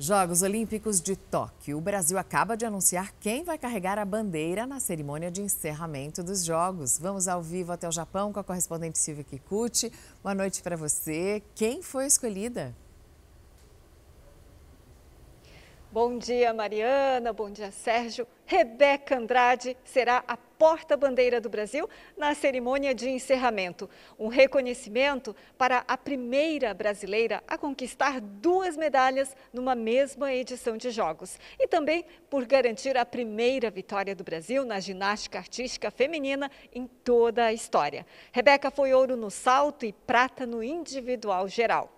Jogos Olímpicos de Tóquio. O Brasil acaba de anunciar quem vai carregar a bandeira na cerimônia de encerramento dos Jogos. Vamos ao vivo até o Japão com a correspondente Silvia Kikuchi. Boa noite para você. Quem foi escolhida? Bom dia, Mariana. Bom dia, Sérgio. Rebeca Andrade será a porta-bandeira do Brasil na cerimônia de encerramento. Um reconhecimento para a primeira brasileira a conquistar duas medalhas numa mesma edição de Jogos. E também por garantir a primeira vitória do Brasil na ginástica artística feminina em toda a história. Rebeca foi ouro no salto e prata no individual geral.